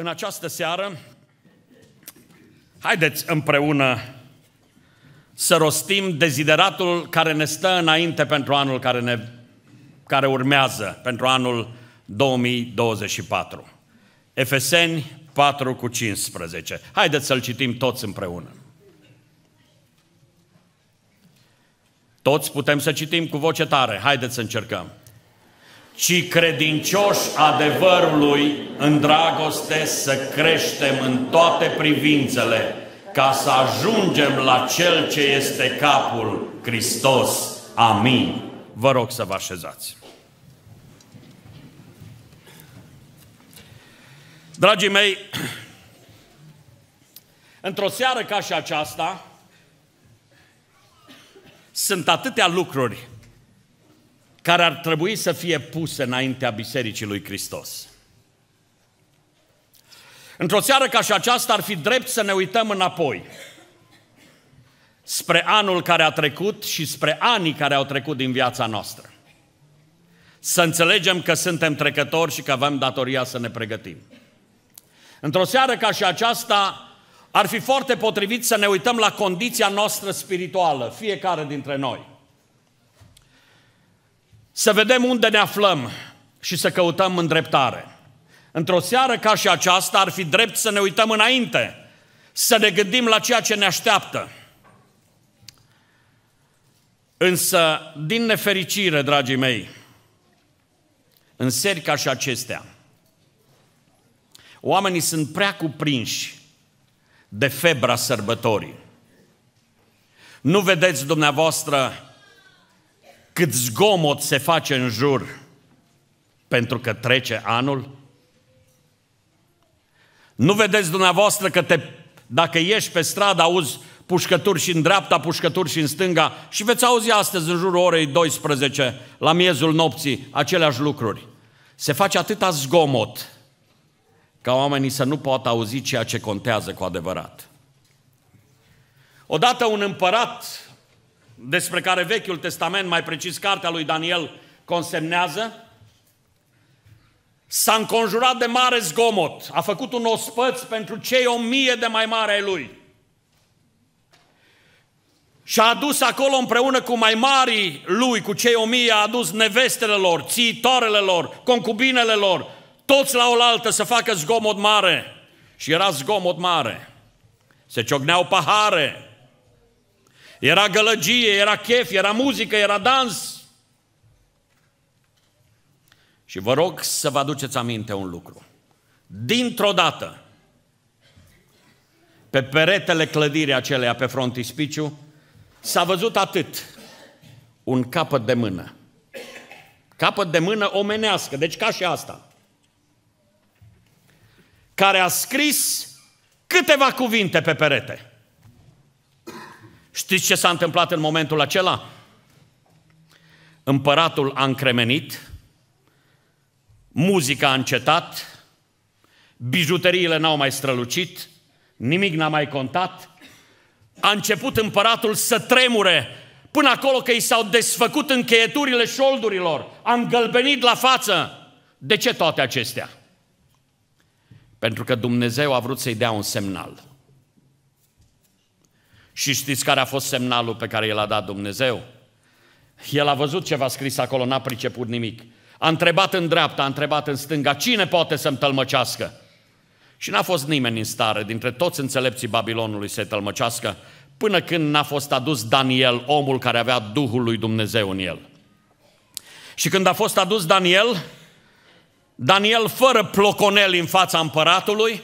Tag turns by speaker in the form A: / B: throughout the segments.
A: în această seară, haideți împreună să rostim dezideratul care ne stă înainte pentru anul care, ne, care urmează, pentru anul 2024. Efeseni 4 cu 15. Haideți să-l citim toți împreună. Toți putem să citim cu voce tare. Haideți să încercăm ci credincioși adevărului în dragoste să creștem în toate privințele, ca să ajungem la Cel ce este capul, Hristos. Amin. Vă rog să vă așezați. Dragii mei, într-o seară ca și aceasta, sunt atâtea lucruri care ar trebui să fie puse înaintea Bisericii lui Hristos. Într-o seară ca și aceasta ar fi drept să ne uităm înapoi spre anul care a trecut și spre anii care au trecut din viața noastră. Să înțelegem că suntem trecători și că avem datoria să ne pregătim. Într-o seară ca și aceasta ar fi foarte potrivit să ne uităm la condiția noastră spirituală, fiecare dintre noi. Să vedem unde ne aflăm și să căutăm îndreptare. Într-o seară ca și aceasta ar fi drept să ne uităm înainte, să ne gândim la ceea ce ne așteaptă. Însă, din nefericire, dragii mei, în seri ca și acestea, oamenii sunt prea cuprinși de febra sărbătorii. Nu vedeți dumneavoastră cât zgomot se face în jur pentru că trece anul? Nu vedeți dumneavoastră că te, dacă ieși pe stradă, auzi pușcături și în dreapta, pușcături și în stânga și veți auzi astăzi în jurul orei 12, la miezul nopții, aceleași lucruri. Se face atâta zgomot ca oamenii să nu poată auzi ceea ce contează cu adevărat. Odată un împărat despre care Vechiul Testament, mai precis cartea lui Daniel, consemnează, s-a înconjurat de mare zgomot, a făcut un ospăț pentru cei o mie de mai mare ai lui. Și a adus acolo împreună cu mai marii lui, cu cei o mie, a adus nevestele lor, țiitoarele lor, concubinele lor, toți la oaltă să facă zgomot mare. Și era zgomot mare. Se ciocneau pahare, era gălăgie, era chef, era muzică, era dans. Și vă rog să vă aduceți aminte un lucru. Dintr-o dată, pe peretele clădirii acelea, pe frontispiciu, s-a văzut atât. Un capăt de mână. Capăt de mână omenească, deci ca și asta. Care a scris câteva cuvinte pe perete. Știți ce s-a întâmplat în momentul acela? Împăratul a încremenit, muzica a încetat, bijuteriile n-au mai strălucit, nimic n-a mai contat, a început împăratul să tremure până acolo că i s-au desfăcut încheieturile șoldurilor, am îngălbenit la față. De ce toate acestea? Pentru că Dumnezeu a vrut să-i dea un semnal. Și știți care a fost semnalul pe care l-a dat Dumnezeu? El a văzut ce v-a scris acolo, n-a priceput nimic. A întrebat în dreapta, a întrebat în stânga, cine poate să-mi tălmăcească? Și n-a fost nimeni în stare, dintre toți înțelepții Babilonului să tălmăcească, până când n-a fost adus Daniel, omul care avea Duhul lui Dumnezeu în el. Și când a fost adus Daniel, Daniel fără ploconel în fața împăratului,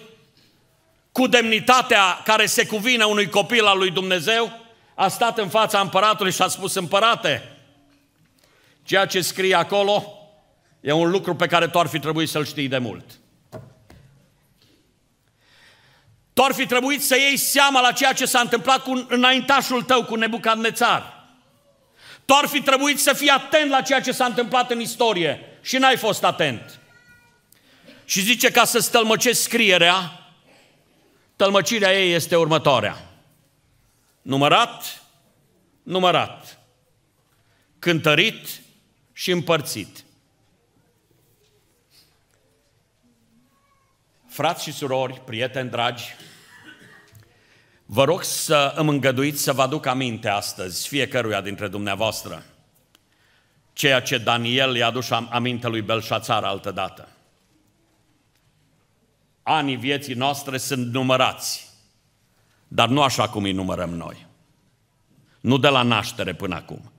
A: cu demnitatea care se cuvine unui copil al lui Dumnezeu, a stat în fața împăratului și a spus, împărate, ceea ce scrie acolo e un lucru pe care tu ar fi trebuit să-l știi de mult. Tu ar fi trebuit să iei seama la ceea ce s-a întâmplat cu înaintașul tău, cu Nebucadnețar. Tu ar fi trebuit să fii atent la ceea ce s-a întâmplat în istorie și n-ai fost atent. Și zice, ca să stălmăcesc scrierea, Tălmăcirea ei este următoarea. Numărat, numărat. Cântărit și împărțit. Frați și surori, prieteni dragi, vă rog să îmi îngăduiți să vă aduc aminte astăzi fiecăruia dintre dumneavoastră ceea ce Daniel i-a adus aminte lui Belșațar altădată anii vieții noastre sunt numărați, dar nu așa cum îi numărăm noi. Nu de la naștere până acum,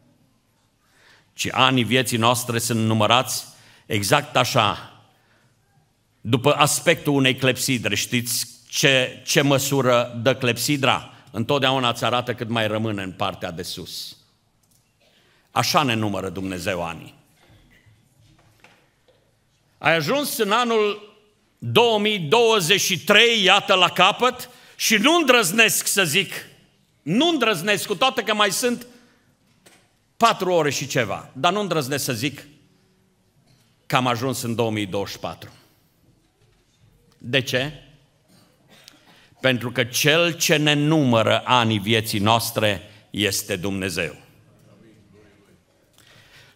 A: ci anii vieții noastre sunt numărați exact așa, după aspectul unei clepsidre. Știți ce, ce măsură dă clepsidra? Întotdeauna îți arată cât mai rămâne în partea de sus. Așa ne numără Dumnezeu anii. Ai ajuns în anul 2023, iată la capăt, și nu îndrăznesc să zic, nu îndrăznesc, cu toate că mai sunt patru ore și ceva, dar nu îndrăznesc să zic că am ajuns în 2024. De ce? Pentru că cel ce ne numără anii vieții noastre este Dumnezeu.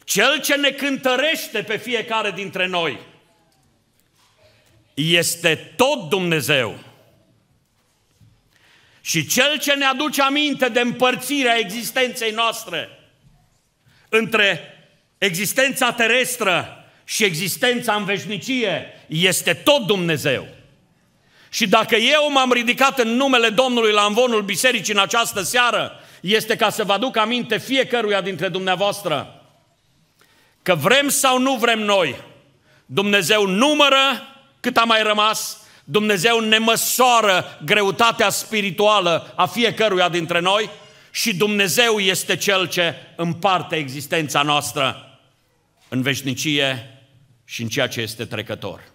A: Cel ce ne cântărește pe fiecare dintre noi – este tot Dumnezeu. Și Cel ce ne aduce aminte de împărțirea existenței noastre între existența terestră și existența în veșnicie este tot Dumnezeu. Și dacă eu m-am ridicat în numele Domnului la învonul bisericii în această seară, este ca să vă aduc aminte fiecăruia dintre dumneavoastră că vrem sau nu vrem noi, Dumnezeu numără cât a mai rămas? Dumnezeu ne măsoară greutatea spirituală a fiecăruia dintre noi și Dumnezeu este Cel ce împarte existența noastră în veșnicie și în ceea ce este trecător.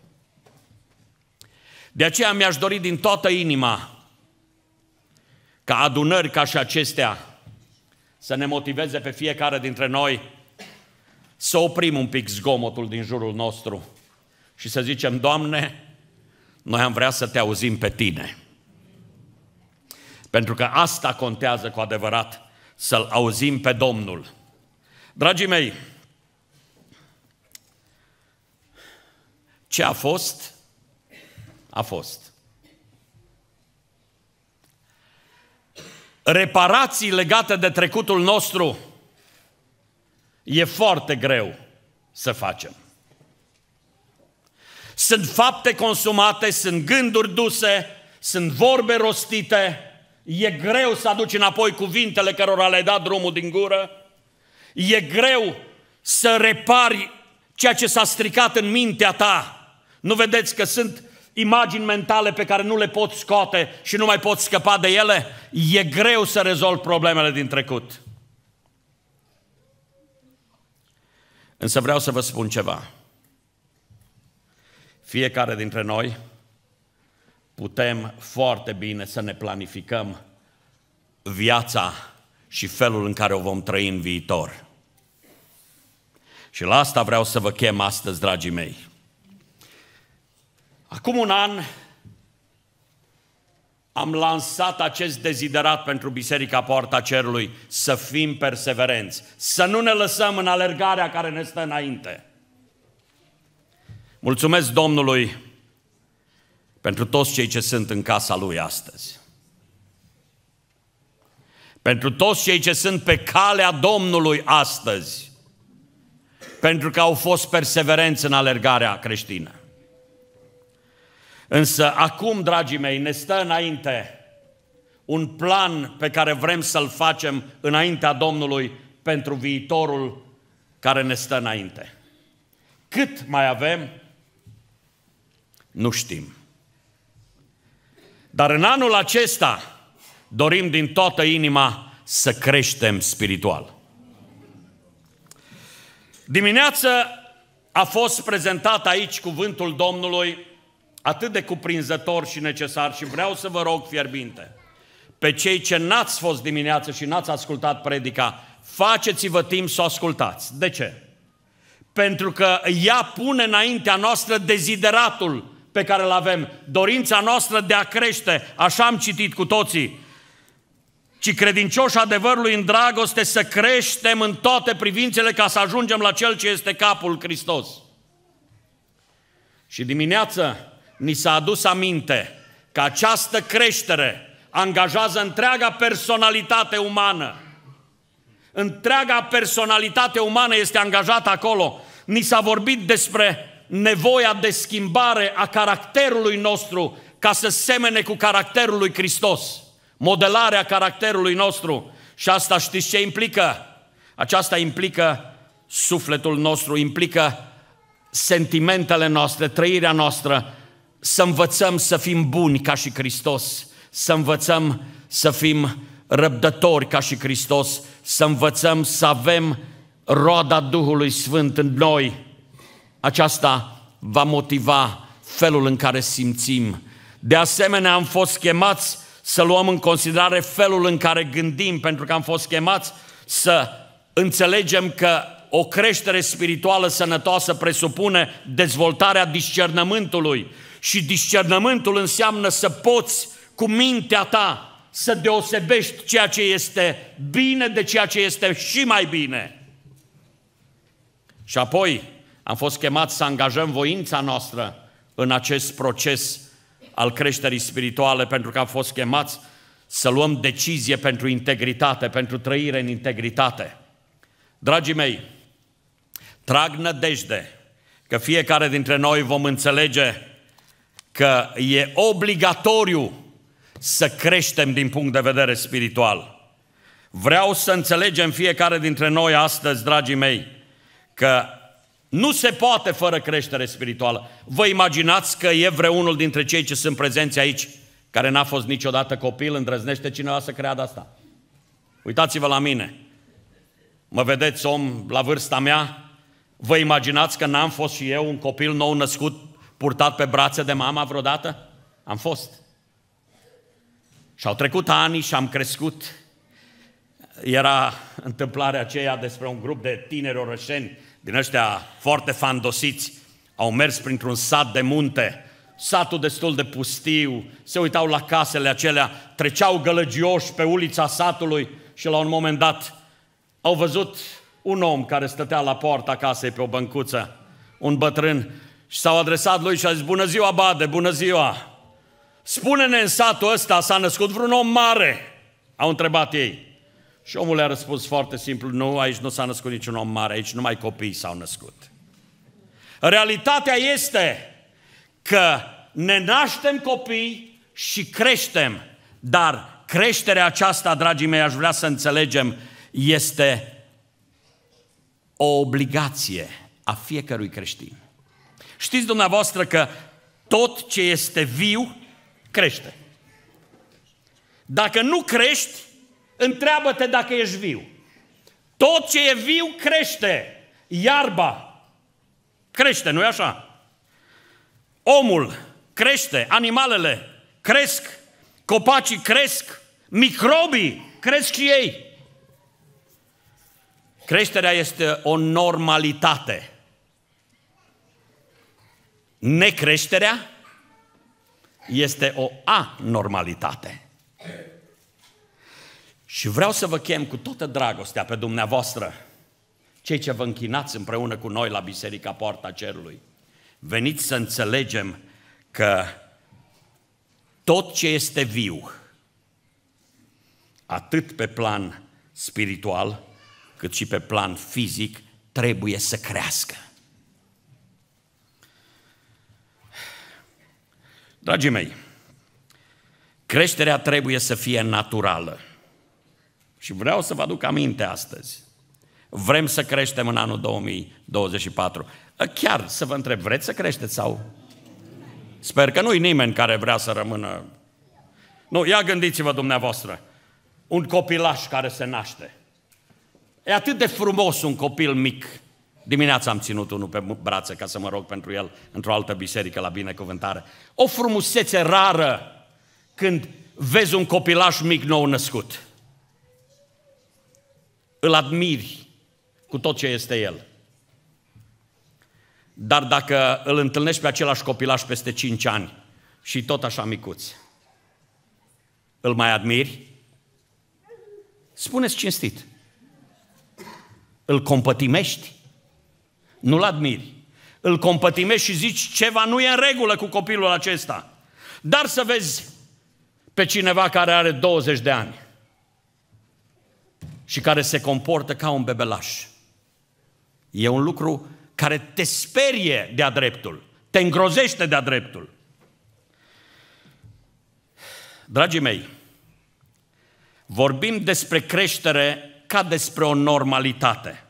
A: De aceea mi-aș dori din toată inima ca adunări ca și acestea să ne motiveze pe fiecare dintre noi să oprim un pic zgomotul din jurul nostru – și să zicem, Doamne, noi am vrea să te auzim pe Tine. Pentru că asta contează cu adevărat, să-L auzim pe Domnul. Dragii mei, ce a fost, a fost. Reparații legate de trecutul nostru e foarte greu să facem. Sunt fapte consumate, sunt gânduri duse, sunt vorbe rostite, e greu să aduci înapoi cuvintele cărora le-ai dat drumul din gură, e greu să repari ceea ce s-a stricat în mintea ta. Nu vedeți că sunt imagini mentale pe care nu le pot scoate și nu mai pot scăpa de ele? E greu să rezolvi problemele din trecut. Însă vreau să vă spun ceva. Fiecare dintre noi putem foarte bine să ne planificăm viața și felul în care o vom trăi în viitor. Și la asta vreau să vă chem astăzi, dragii mei. Acum un an am lansat acest deziderat pentru Biserica Poarta Cerului, să fim perseverenți, să nu ne lăsăm în alergarea care ne stă înainte. Mulțumesc Domnului pentru toți cei ce sunt în casa Lui astăzi. Pentru toți cei ce sunt pe calea Domnului astăzi. Pentru că au fost perseverenți în alergarea creștină. Însă acum, dragii mei, ne stă înainte un plan pe care vrem să-l facem înaintea Domnului pentru viitorul care ne stă înainte. Cât mai avem nu știm. Dar în anul acesta dorim din toată inima să creștem spiritual. Dimineață a fost prezentat aici cuvântul Domnului atât de cuprinzător și necesar și vreau să vă rog fierbinte, pe cei ce n-ați fost dimineață și n-ați ascultat predica, faceți-vă timp să o ascultați. De ce? Pentru că ea pune înaintea noastră dezideratul pe care îl avem, dorința noastră de a crește, așa am citit cu toții, ci credincioși adevărului în dragoste să creștem în toate privințele ca să ajungem la Cel ce este capul Hristos. Și dimineața ni s-a adus aminte că această creștere angajează întreaga personalitate umană. Întreaga personalitate umană este angajată acolo. Ni s-a vorbit despre nevoia de schimbare a caracterului nostru ca să semene cu caracterul lui Hristos. Modelarea caracterului nostru. Și asta știți ce implică? Aceasta implică sufletul nostru, implică sentimentele noastre, trăirea noastră, să învățăm să fim buni ca și Hristos, să învățăm să fim răbdători ca și Hristos, să învățăm să avem roada Duhului Sfânt în noi, aceasta va motiva felul în care simțim. De asemenea, am fost chemați să luăm în considerare felul în care gândim, pentru că am fost chemați să înțelegem că o creștere spirituală sănătoasă presupune dezvoltarea discernământului și discernământul înseamnă să poți cu mintea ta să deosebești ceea ce este bine de ceea ce este și mai bine. Și apoi, am fost chemați să angajăm voința noastră în acest proces al creșterii spirituale, pentru că am fost chemați să luăm decizie pentru integritate, pentru trăire în integritate. Dragii mei, trag nădejde că fiecare dintre noi vom înțelege că e obligatoriu să creștem din punct de vedere spiritual. Vreau să înțelegem fiecare dintre noi astăzi, dragii mei, că nu se poate fără creștere spirituală. Vă imaginați că e vreunul dintre cei ce sunt prezenți aici, care n-a fost niciodată copil, îndrăznește cineva să creadă asta. Uitați-vă la mine. Mă vedeți om la vârsta mea? Vă imaginați că n-am fost și eu un copil nou născut, purtat pe brațe de mama vreodată? Am fost. Și au trecut ani și am crescut. Era întâmplarea aceea despre un grup de tineri orășeni din ăștia foarte fandosiți, au mers printr-un sat de munte, satul destul de pustiu, se uitau la casele acelea, treceau gălăgioși pe ulița satului și la un moment dat au văzut un om care stătea la poarta casei pe o băncuță, un bătrân, și s-au adresat lui și a zis, bună ziua, Bade, bună ziua! Spune-ne în satul ăsta s-a născut vreun om mare? Au întrebat ei. Și omul le-a răspuns foarte simplu, nu, aici nu s-a născut niciun om mare, aici numai copiii s-au născut. Realitatea este că ne naștem copii și creștem, dar creșterea aceasta, dragii mei, aș vrea să înțelegem, este o obligație a fiecărui creștin. Știți dumneavoastră că tot ce este viu crește. Dacă nu crești, Întreabă-te dacă ești viu. Tot ce e viu crește. Iarba crește, nu-i așa? Omul crește, animalele cresc, copacii cresc, microbii cresc și ei. Creșterea este o normalitate. Necreșterea este o anormalitate. Și vreau să vă chem cu toată dragostea pe dumneavoastră, cei ce vă închinați împreună cu noi la Biserica Poarta Cerului. Veniți să înțelegem că tot ce este viu, atât pe plan spiritual, cât și pe plan fizic, trebuie să crească. Dragii mei, creșterea trebuie să fie naturală. Și vreau să vă aduc aminte astăzi. Vrem să creștem în anul 2024. Ă, chiar să vă întreb, vreți să creșteți sau? Sper că nu-i nimeni care vrea să rămână. Nu, ia gândiți-vă dumneavoastră. Un copilaș care se naște. E atât de frumos un copil mic. Dimineața am ținut unul pe brață ca să mă rog pentru el într-o altă biserică la binecuvântare. O frumusețe rară când vezi un copilaș mic nou născut îl admiri cu tot ce este el. Dar dacă îl întâlnești pe același copilaș peste 5 ani și tot așa micuț, îl mai admiri? Spuneți cinstit. Îl compătimești? Nu-l admiri. Îl compătimești și zici ceva nu e în regulă cu copilul acesta. Dar să vezi pe cineva care are 20 de ani și care se comportă ca un bebelaș. E un lucru care te sperie de-a dreptul, te îngrozește de-a dreptul. Dragii mei, vorbim despre creștere ca despre o normalitate.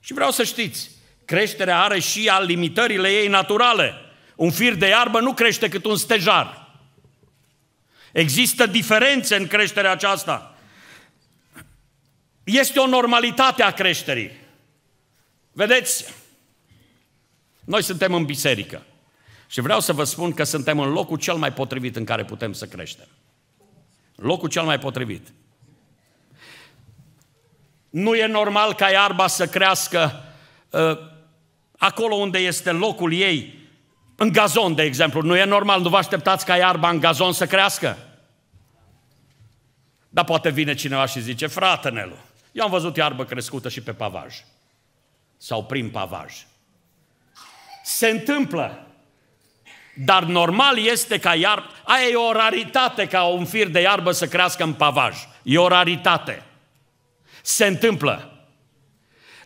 A: Și vreau să știți, creșterea are și a limitările ei naturale. Un fir de iarbă nu crește cât un stejar. Există diferențe în creșterea aceasta este o normalitate a creșterii. Vedeți, noi suntem în biserică și vreau să vă spun că suntem în locul cel mai potrivit în care putem să creștem. Locul cel mai potrivit. Nu e normal ca iarba să crească uh, acolo unde este locul ei, în gazon, de exemplu. Nu e normal, nu vă așteptați ca iarba în gazon să crească. Dar poate vine cineva și zice, frate Nelu, eu am văzut iarbă crescută și pe pavaj. Sau prin pavaj. Se întâmplă. Dar normal este ca iarbă... Aia e o raritate ca un fir de iarbă să crească în pavaj. E o raritate. Se întâmplă.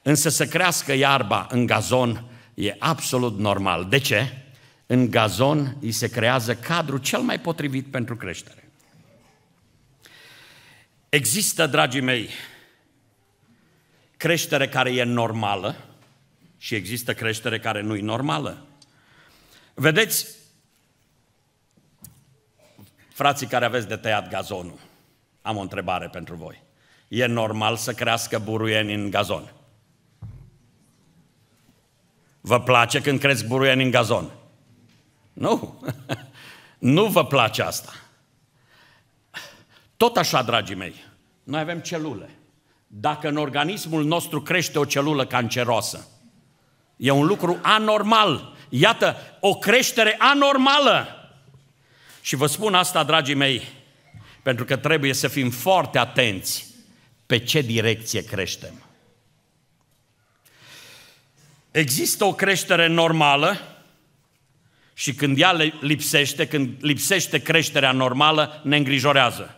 A: Însă să crească iarba în gazon e absolut normal. De ce? În gazon îi se creează cadrul cel mai potrivit pentru creștere. Există, dragii mei, creștere care e normală și există creștere care nu e normală. Vedeți, frații care aveți de tăiat gazonul, am o întrebare pentru voi. E normal să crească buruieni în gazon? Vă place când cresc buruieni în gazon? Nu. nu vă place asta. Tot așa, dragii mei, noi avem celule dacă în organismul nostru crește o celulă canceroasă. E un lucru anormal. Iată, o creștere anormală. Și vă spun asta, dragii mei, pentru că trebuie să fim foarte atenți pe ce direcție creștem. Există o creștere normală și când ea lipsește, când lipsește creșterea normală, ne îngrijorează.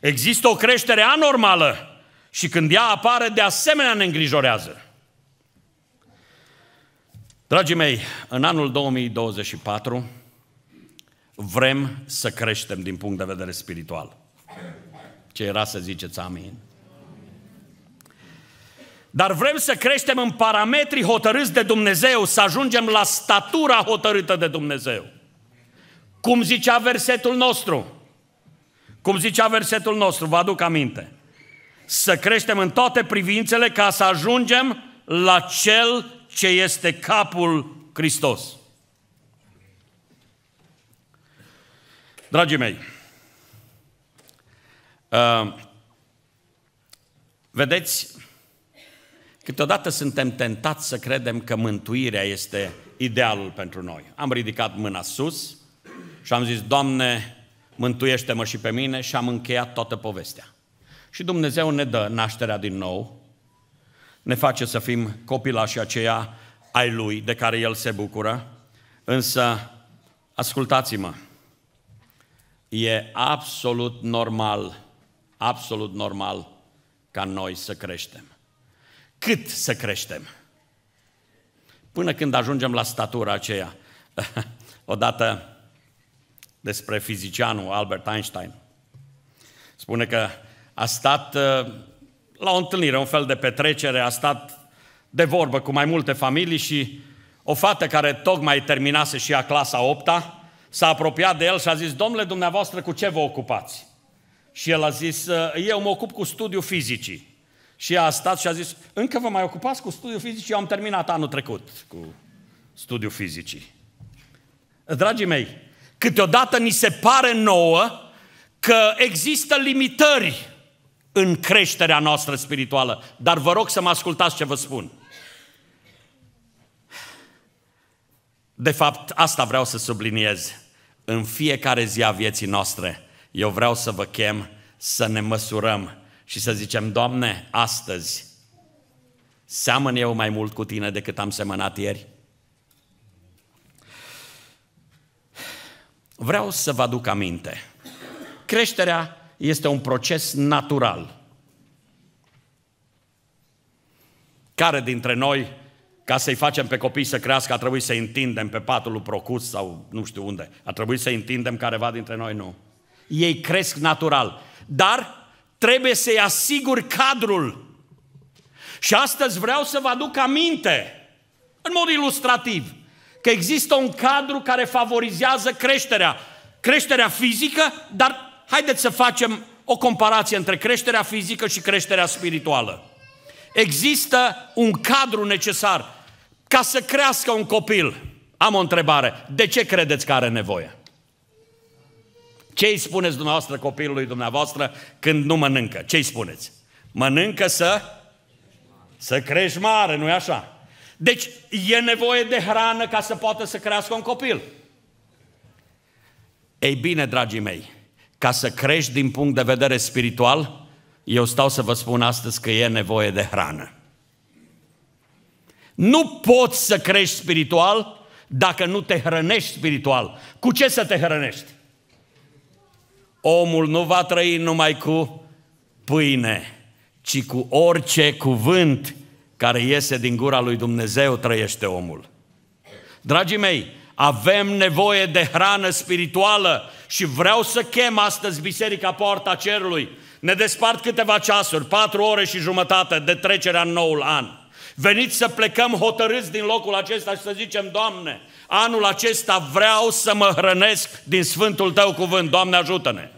A: Există o creștere anormală și când ea apare, de asemenea ne îngrijorează. Dragii mei, în anul 2024 vrem să creștem din punct de vedere spiritual. Ce era să ziceți amin. Dar vrem să creștem în parametrii hotărâți de Dumnezeu, să ajungem la statura hotărâtă de Dumnezeu. Cum zicea versetul nostru? Cum zicea versetul nostru? Vă aduc aminte să creștem în toate privințele ca să ajungem la Cel ce este capul Hristos. Dragii mei, uh, vedeți, câteodată suntem tentați să credem că mântuirea este idealul pentru noi. Am ridicat mâna sus și am zis, Doamne, mântuiește-mă și pe mine și am încheiat toată povestea. Și Dumnezeu ne dă nașterea din nou, ne face să fim copilași aceia ai Lui, de care El se bucură, însă, ascultați-mă, e absolut normal, absolut normal ca noi să creștem. Cât să creștem? Până când ajungem la statura aceea. Odată despre fizicianul Albert Einstein. Spune că a stat uh, la o întâlnire, un fel de petrecere, a stat de vorbă cu mai multe familii și o fată care tocmai terminase și a clasa 8 s-a apropiat de el și a zis, domnule dumneavoastră, cu ce vă ocupați? Și el a zis, uh, eu mă ocup cu studiu fizicii. Și a stat și a zis, încă vă mai ocupați cu studiu fizicii? Eu am terminat anul trecut cu studiu fizicii. Dragii mei, câteodată ni se pare nouă că există limitări în creșterea noastră spirituală. Dar vă rog să mă ascultați ce vă spun. De fapt, asta vreau să subliniez. În fiecare zi a vieții noastre, eu vreau să vă chem să ne măsurăm și să zicem, Doamne, astăzi seamăn eu mai mult cu Tine decât am semănat ieri? Vreau să vă aduc aminte. Creșterea este un proces natural. Care dintre noi, ca să-i facem pe copii să crească, a trebuit să-i întindem pe patul lui Procus sau nu știu unde? A trebuit să-i întindem careva dintre noi? Nu. Ei cresc natural. Dar trebuie să-i asiguri cadrul. Și astăzi vreau să vă aduc aminte, în mod ilustrativ, că există un cadru care favorizează creșterea. Creșterea fizică, dar haideți să facem o comparație între creșterea fizică și creșterea spirituală. Există un cadru necesar ca să crească un copil. Am o întrebare. De ce credeți că are nevoie? Ce îi spuneți dumneavoastră copilului dumneavoastră când nu mănâncă? Ce îi spuneți? Mănâncă să? Să crești mare, nu-i așa? Deci e nevoie de hrană ca să poată să crească un copil. Ei bine, dragii mei, ca să crești din punct de vedere spiritual, eu stau să vă spun astăzi că e nevoie de hrană. Nu poți să crești spiritual dacă nu te hrănești spiritual. Cu ce să te hrănești? Omul nu va trăi numai cu pâine, ci cu orice cuvânt care iese din gura lui Dumnezeu trăiește omul. Dragii mei, avem nevoie de hrană spirituală și vreau să chem astăzi Biserica Poarta Cerului. Ne despart câteva ceasuri, patru ore și jumătate de trecerea în noul an. Veniți să plecăm hotărâți din locul acesta și să zicem, Doamne, anul acesta vreau să mă hrănesc din Sfântul Tău cuvânt. Doamne, ajută-ne!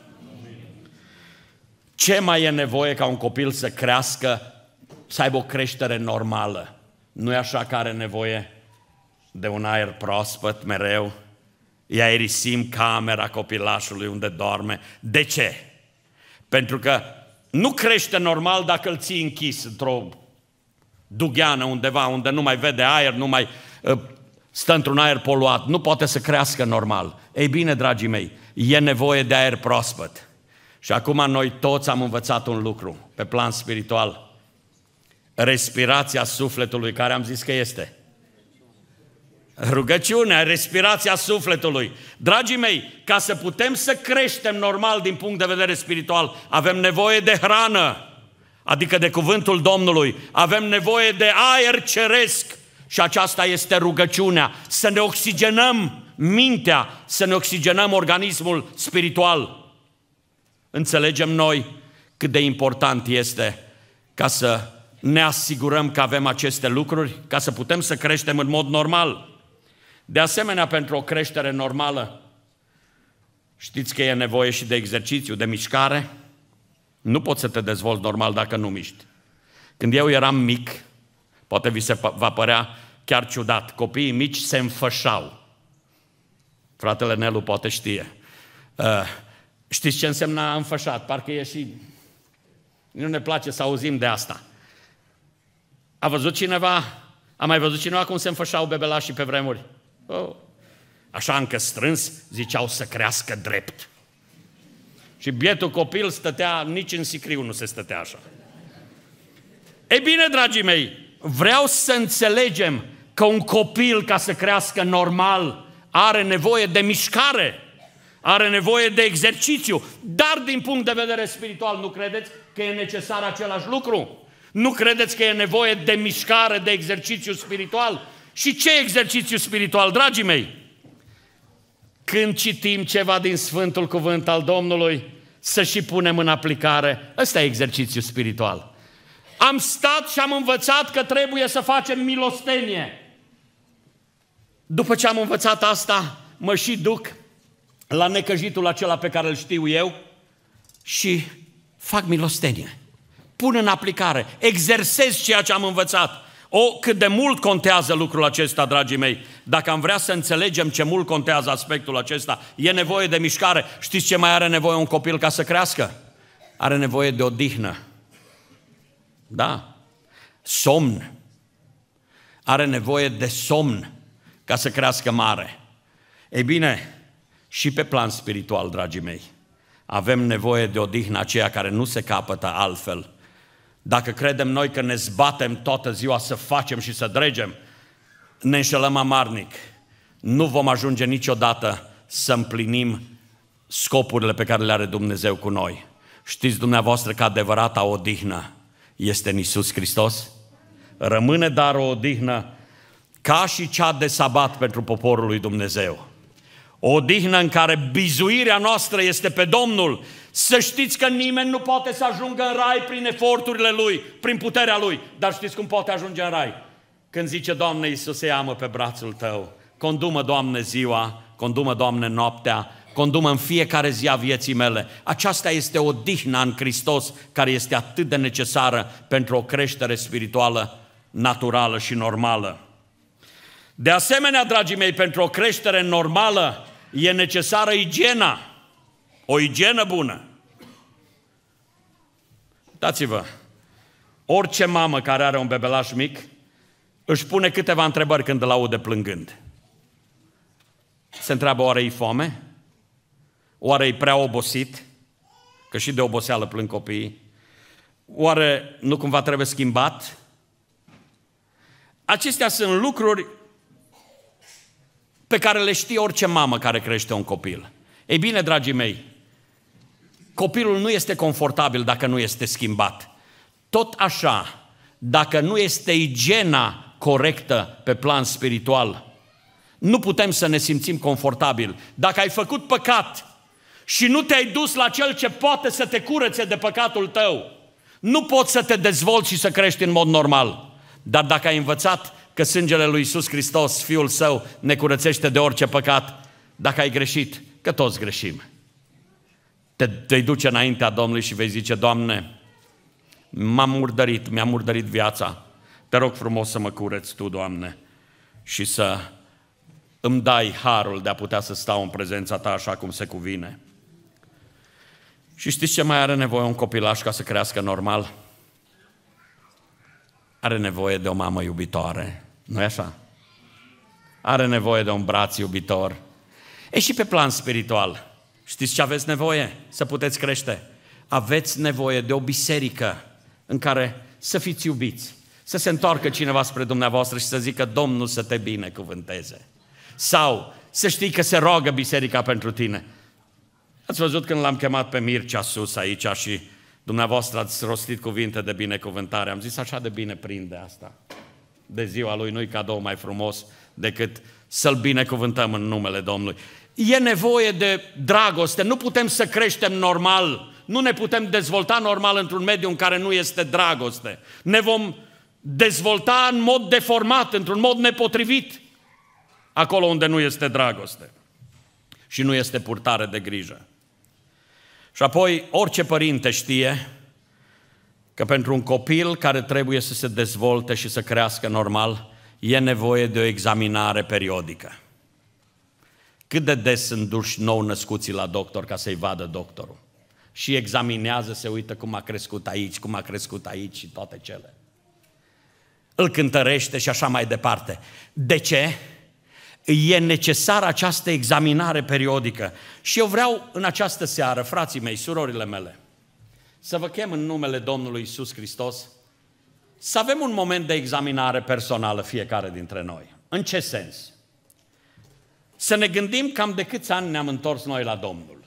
A: Ce mai e nevoie ca un copil să crească, să aibă o creștere normală? Nu e așa care are nevoie de un aer proaspăt mereu, îi aerisim camera copilașului unde dorme. De ce? Pentru că nu crește normal dacă îl ții închis într-o dugheană undeva, unde nu mai vede aer, nu mai ă, stă într-un aer poluat, nu poate să crească normal. Ei bine, dragii mei, e nevoie de aer proaspăt. Și acum noi toți am învățat un lucru pe plan spiritual. Respirația sufletului, care am zis că este – Rugăciunea, respirația sufletului. Dragii mei, ca să putem să creștem normal din punct de vedere spiritual, avem nevoie de hrană, adică de cuvântul Domnului. Avem nevoie de aer ceresc și aceasta este rugăciunea. Să ne oxigenăm mintea, să ne oxigenăm organismul spiritual. Înțelegem noi cât de important este ca să ne asigurăm că avem aceste lucruri, ca să putem să creștem în mod normal. De asemenea, pentru o creștere normală, știți că e nevoie și de exercițiu, de mișcare. Nu poți să te dezvolți normal dacă nu miști. Când eu eram mic, poate vi se va părea chiar ciudat, copiii mici se înfășau. Fratele Nelu poate știe. Uh, știți ce însemna înfășat? Parcă e și... Nu ne place să auzim de asta. A văzut cineva? A mai văzut cineva cum se înfășau bebelașii pe vremuri? Oh. Așa încă strâns, ziceau să crească drept. Și bietul copil stătea, nici în sicriu nu se stătea așa. Ei bine, dragii mei, vreau să înțelegem că un copil, ca să crească normal, are nevoie de mișcare, are nevoie de exercițiu, dar din punct de vedere spiritual nu credeți că e necesar același lucru? Nu credeți că e nevoie de mișcare, de exercițiu spiritual? Și ce exercițiu spiritual, dragii mei? Când citim ceva din Sfântul Cuvânt al Domnului, să și punem în aplicare. Ăsta e exercițiu spiritual. Am stat și am învățat că trebuie să facem milostenie. După ce am învățat asta, mă și duc la necăjitul acela pe care îl știu eu și fac milostenie. Pun în aplicare, exersez ceea ce am învățat. O, cât de mult contează lucrul acesta, dragii mei. Dacă am vrea să înțelegem ce mult contează aspectul acesta, e nevoie de mișcare. Știți ce mai are nevoie un copil ca să crească? Are nevoie de odihnă. Da. Somn. Are nevoie de somn ca să crească mare. Ei bine, și pe plan spiritual, dragii mei, avem nevoie de odihnă aceea care nu se capătă altfel dacă credem noi că ne zbatem toată ziua să facem și să dregem, ne înșelăm amarnic. Nu vom ajunge niciodată să împlinim scopurile pe care le are Dumnezeu cu noi. Știți dumneavoastră că adevărata odihnă este în Iisus Hristos? Rămâne dar o odihnă ca și cea de sabat pentru poporul lui Dumnezeu. O odihnă în care bizuirea noastră este pe Domnul să știți că nimeni nu poate să ajungă în rai prin eforturile lui, prin puterea lui. Dar știți cum poate ajunge în rai? Când zice, Doamne să ia-mă pe brațul Tău, condumă, Doamne, ziua, condumă, Doamne, noaptea, condumă în fiecare zi a vieții mele. Aceasta este o dihnă în Hristos care este atât de necesară pentru o creștere spirituală naturală și normală. De asemenea, dragii mei, pentru o creștere normală e necesară igiena, o igienă bună. Dați-vă, orice mamă care are un bebelaș mic își pune câteva întrebări când îl aude plângând. Se întreabă, oare e foame? Oare e prea obosit? Că și de oboseală plâng copiii. Oare nu cumva trebuie schimbat? Acestea sunt lucruri pe care le știe orice mamă care crește un copil. Ei bine, dragii mei, Copilul nu este confortabil dacă nu este schimbat. Tot așa, dacă nu este igiena corectă pe plan spiritual, nu putem să ne simțim confortabil. Dacă ai făcut păcat și nu te-ai dus la cel ce poate să te curățe de păcatul tău, nu poți să te dezvolți și să crești în mod normal. Dar dacă ai învățat că sângele lui Isus Hristos, Fiul Său, ne curățește de orice păcat, dacă ai greșit, că toți greșim te, te duce înaintea Domnului și vei zice, Doamne, m-am murdărit, mi-am murdărit viața, te rog frumos să mă cureți Tu, Doamne, și să îmi dai harul de a putea să stau în prezența Ta așa cum se cuvine. Și știți ce mai are nevoie un copilaș ca să crească normal? Are nevoie de o mamă iubitoare, nu-i așa? Are nevoie de un braț iubitor. E și pe plan spiritual – Știți ce aveți nevoie să puteți crește? Aveți nevoie de o biserică în care să fiți iubiți, să se întoarcă cineva spre dumneavoastră și să zică Domnul să te binecuvânteze. Sau să știi că se roagă biserica pentru tine. Ați văzut când l-am chemat pe Mircea sus aici și dumneavoastră ați rostit cuvinte de binecuvântare. Am zis așa de bine prinde asta. De ziua lui nu-i cadou mai frumos decât să-l binecuvântăm în numele Domnului e nevoie de dragoste. Nu putem să creștem normal, nu ne putem dezvolta normal într-un mediu în care nu este dragoste. Ne vom dezvolta în mod deformat, într-un mod nepotrivit, acolo unde nu este dragoste și nu este purtare de grijă. Și apoi, orice părinte știe că pentru un copil care trebuie să se dezvolte și să crească normal, e nevoie de o examinare periodică. Cât de des sunt duși nou născuții la doctor ca să-i vadă doctorul? Și examinează, se uită cum a crescut aici, cum a crescut aici și toate cele. Îl cântărește și așa mai departe. De ce? E necesară această examinare periodică. Și eu vreau în această seară, frații mei, surorile mele, să vă chem în numele Domnului Isus Hristos să avem un moment de examinare personală fiecare dintre noi. În ce sens? să ne gândim cam de câți ani ne-am întors noi la Domnul.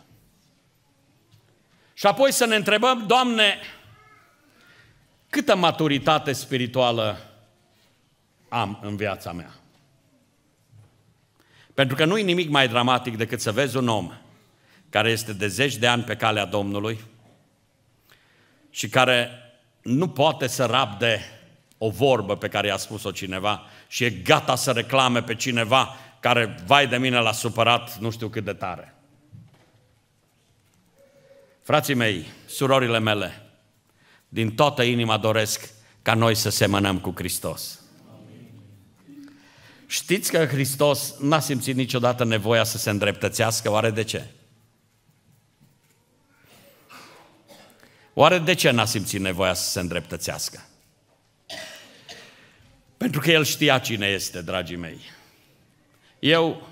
A: Și apoi să ne întrebăm, Doamne, câtă maturitate spirituală am în viața mea? Pentru că nu-i nimic mai dramatic decât să vezi un om care este de zeci de ani pe calea Domnului și care nu poate să rabde o vorbă pe care i-a spus-o cineva și e gata să reclame pe cineva care, vai de mine, l-a supărat nu știu cât de tare. Frații mei, surorile mele, din toată inima doresc ca noi să semănăm cu Hristos. Știți că Hristos n-a simțit niciodată nevoia să se îndreptățească, oare de ce? Oare de ce n-a simțit nevoia să se îndreptățească? Pentru că el știa cine este, dragii mei. Eu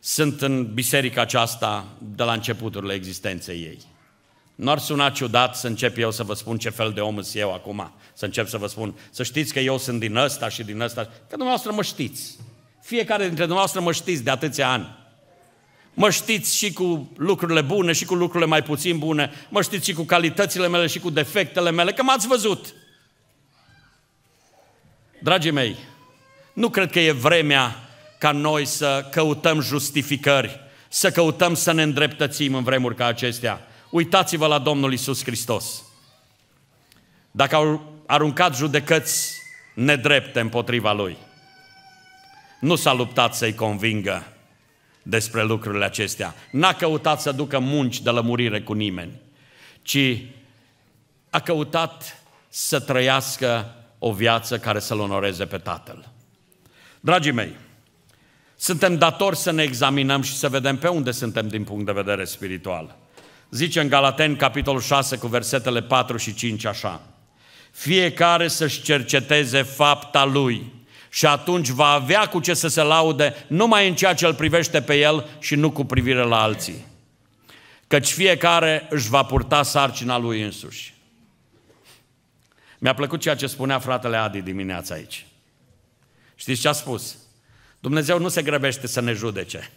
A: sunt în biserica aceasta de la începuturile existenței ei. Nu ar suna ciudat să încep eu să vă spun ce fel de om sunt eu acum, să încep să vă spun, să știți că eu sunt din ăsta și din ăsta, că dumneavoastră mă știți. Fiecare dintre dumneavoastră mă știți de atâția ani. Mă știți și cu lucrurile bune și cu lucrurile mai puțin bune, mă știți și cu calitățile mele și cu defectele mele, că m-ați văzut. Dragii mei, nu cred că e vremea ca noi să căutăm justificări, să căutăm să ne îndreptățim în vremuri ca acestea. Uitați-vă la Domnul Isus Hristos. Dacă au aruncat judecăți nedrepte împotriva Lui, nu s-a luptat să-i convingă despre lucrurile acestea. N-a căutat să ducă munci de lămurire cu nimeni, ci a căutat să trăiască o viață care să-L onoreze pe Tatăl. Dragii mei, suntem datori să ne examinăm și să vedem pe unde suntem din punct de vedere spiritual. Zice în Galaten, capitolul 6, cu versetele 4 și 5, așa. Fiecare să-și cerceteze fapta lui și atunci va avea cu ce să se laude numai în ceea ce îl privește pe el și nu cu privire la alții. Căci fiecare își va purta sarcina lui însuși. Mi-a plăcut ceea ce spunea fratele Adi dimineața aici. Știți ce a spus? Dumnezeu nu se grăbește să ne judece.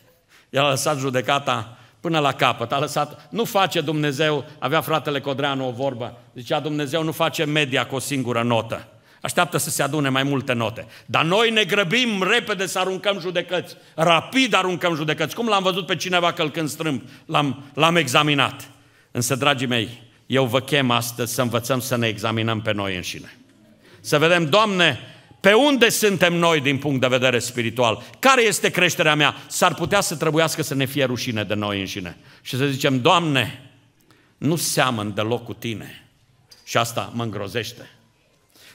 A: El a lăsat judecata până la capăt. A lăsat, nu face Dumnezeu, avea fratele Codreanu o vorbă, zicea Dumnezeu nu face media cu o singură notă. Așteaptă să se adune mai multe note. Dar noi ne grăbim repede să aruncăm judecăți. Rapid aruncăm judecăți. Cum l-am văzut pe cineva călcând strâmb? L-am, l-am examinat. Însă, dragii mei, eu vă chem astăzi să învățăm să ne examinăm pe noi înșine. Să vedem, Doamne, pe unde suntem noi din punct de vedere spiritual? Care este creșterea mea? S-ar putea să trebuiască să ne fie rușine de noi înșine. Și să zicem, Doamne, nu seamăn deloc cu Tine. Și asta mă îngrozește.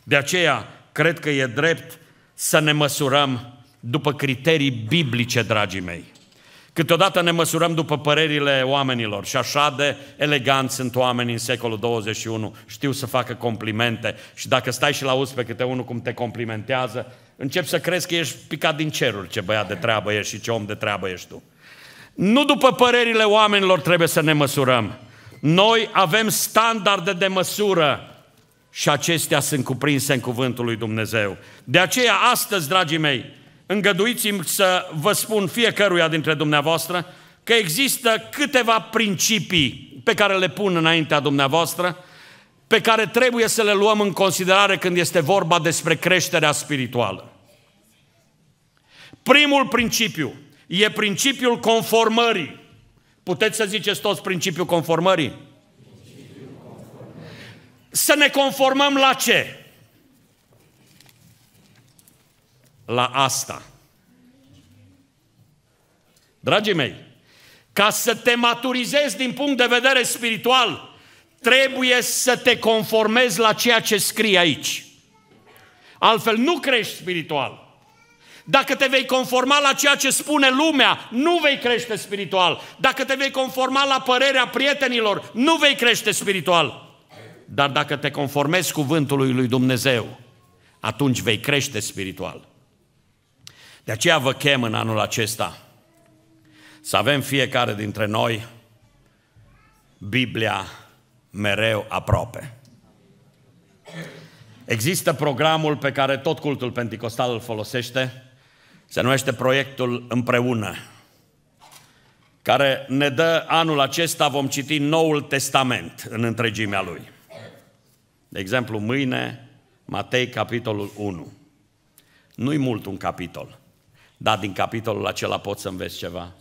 A: De aceea, cred că e drept să ne măsurăm după criterii biblice, dragii mei. Câteodată ne măsurăm după părerile oamenilor și așa de eleganți sunt oamenii în secolul 21. Știu să facă complimente și dacă stai și la auzi pe câte unul cum te complimentează, începi să crezi că ești picat din cerul ce băiat de treabă ești și ce om de treabă ești tu. Nu după părerile oamenilor trebuie să ne măsurăm. Noi avem standarde de măsură și acestea sunt cuprinse în cuvântul lui Dumnezeu. De aceea astăzi, dragii mei, îngăduiți-mi să vă spun fiecăruia dintre dumneavoastră că există câteva principii pe care le pun înaintea dumneavoastră, pe care trebuie să le luăm în considerare când este vorba despre creșterea spirituală. Primul principiu e principiul conformării. Puteți să ziceți toți principiul conformării? Principiul conformării. Să ne conformăm la ce? la asta. Dragii mei, ca să te maturizezi din punct de vedere spiritual, trebuie să te conformezi la ceea ce scrie aici. Altfel nu crești spiritual. Dacă te vei conforma la ceea ce spune lumea, nu vei crește spiritual. Dacă te vei conforma la părerea prietenilor, nu vei crește spiritual. Dar dacă te conformezi cuvântului lui Dumnezeu, atunci vei crește spiritual. De aceea vă chem în anul acesta să avem fiecare dintre noi Biblia mereu aproape. Există programul pe care tot cultul pentecostal îl folosește, se numește proiectul Împreună, care ne dă anul acesta, vom citi Noul Testament în întregimea lui. De exemplu, mâine, Matei, capitolul 1. Nu-i mult un capitol dar din capitolul acela poți să înveți ceva.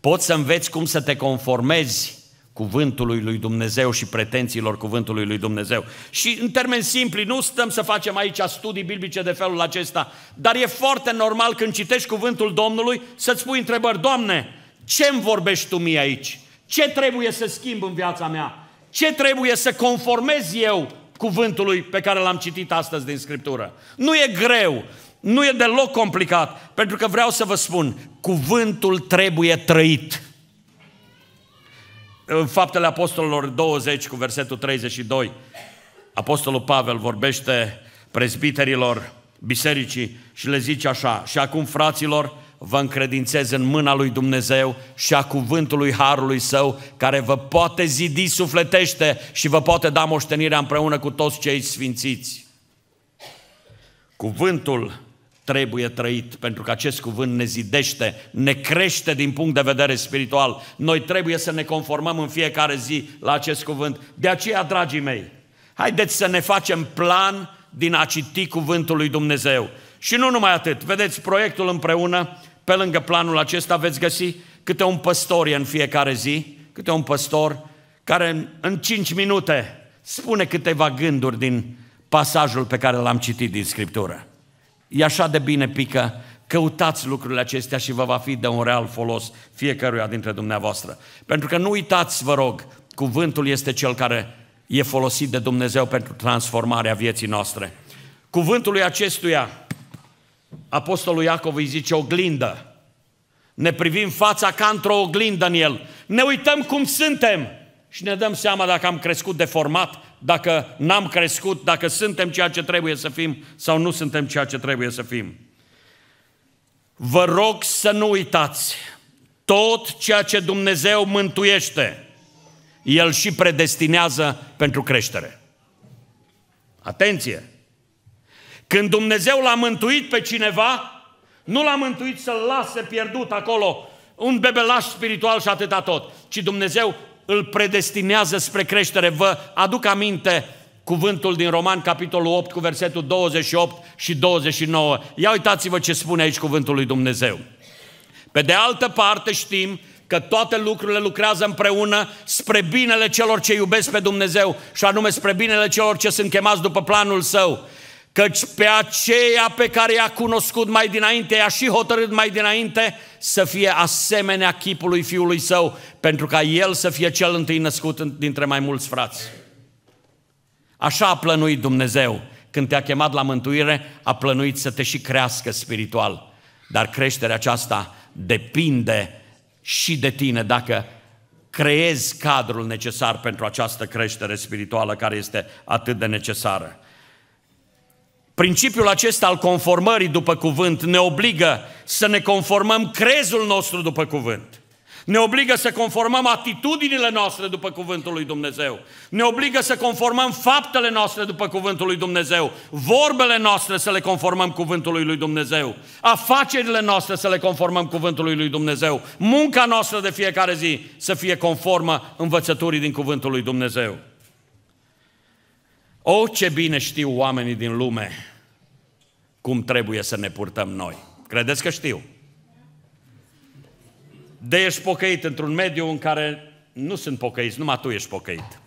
A: Poți să înveți cum să te conformezi cuvântului lui Dumnezeu și pretențiilor cuvântului lui Dumnezeu. Și în termeni simpli, nu stăm să facem aici studii biblice de felul acesta, dar e foarte normal când citești cuvântul Domnului să-ți pui întrebări, Doamne, ce îmi vorbești Tu mie aici? Ce trebuie să schimb în viața mea? Ce trebuie să conformez eu cuvântului pe care l-am citit astăzi din Scriptură? Nu e greu, nu e deloc complicat, pentru că vreau să vă spun, cuvântul trebuie trăit. În Faptele Apostolilor 20 cu versetul 32, Apostolul Pavel vorbește prezbiterilor bisericii și le zice așa, și acum fraților, vă încredințez în mâna lui Dumnezeu și a cuvântului Harului Său, care vă poate zidi sufletește și vă poate da moștenirea împreună cu toți cei sfințiți. Cuvântul trebuie trăit, pentru că acest cuvânt ne zidește, ne crește din punct de vedere spiritual. Noi trebuie să ne conformăm în fiecare zi la acest cuvânt. De aceea, dragii mei, haideți să ne facem plan din a citi cuvântul lui Dumnezeu. Și nu numai atât, vedeți proiectul împreună, pe lângă planul acesta veți găsi câte un păstor e în fiecare zi, câte un păstor care în, în 5 minute spune câteva gânduri din pasajul pe care l-am citit din Scriptură. E așa de bine pică. Căutați lucrurile acestea și vă va fi de un real folos fiecăruia dintre dumneavoastră. Pentru că nu uitați, vă rog, cuvântul este cel care e folosit de Dumnezeu pentru transformarea vieții noastre. Cuvântul lui acestuia, Apostolul Iacov îi zice oglindă. Ne privim fața ca într-o oglindă în el. Ne uităm cum suntem și ne dăm seama dacă am crescut deformat dacă n-am crescut, dacă suntem ceea ce trebuie să fim sau nu suntem ceea ce trebuie să fim. Vă rog să nu uitați, tot ceea ce Dumnezeu mântuiește, El și predestinează pentru creștere. Atenție! Când Dumnezeu l-a mântuit pe cineva, nu l-a mântuit să-l lase pierdut acolo, un bebelaș spiritual și atâta tot, ci Dumnezeu îl predestinează spre creștere. Vă aduc aminte cuvântul din Roman, capitolul 8, cu versetul 28 și 29. Ia uitați-vă ce spune aici cuvântul lui Dumnezeu. Pe de altă parte știm că toate lucrurile lucrează împreună spre binele celor ce iubesc pe Dumnezeu și anume spre binele celor ce sunt chemați după planul Său căci pe aceea pe care i-a cunoscut mai dinainte, i-a și hotărât mai dinainte să fie asemenea chipului fiului său, pentru ca el să fie cel întâi născut dintre mai mulți frați. Așa a plănuit Dumnezeu. Când te-a chemat la mântuire, a plănuit să te și crească spiritual. Dar creșterea aceasta depinde și de tine dacă creezi cadrul necesar pentru această creștere spirituală care este atât de necesară. Principiul acesta al conformării după cuvânt ne obligă să ne conformăm crezul nostru după cuvânt. Ne obligă să conformăm atitudinile noastre după cuvântul lui Dumnezeu. Ne obligă să conformăm faptele noastre după cuvântul lui Dumnezeu. Vorbele noastre să le conformăm cuvântului lui Dumnezeu. Afacerile noastre să le conformăm cuvântului lui Dumnezeu. Munca noastră de fiecare zi să fie conformă învățăturii din cuvântul lui Dumnezeu. O, oh, ce bine știu oamenii din lume cum trebuie să ne purtăm noi. Credeți că știu? De ești pocăit într-un mediu în care nu sunt pocăiți, numai tu ești pocăit.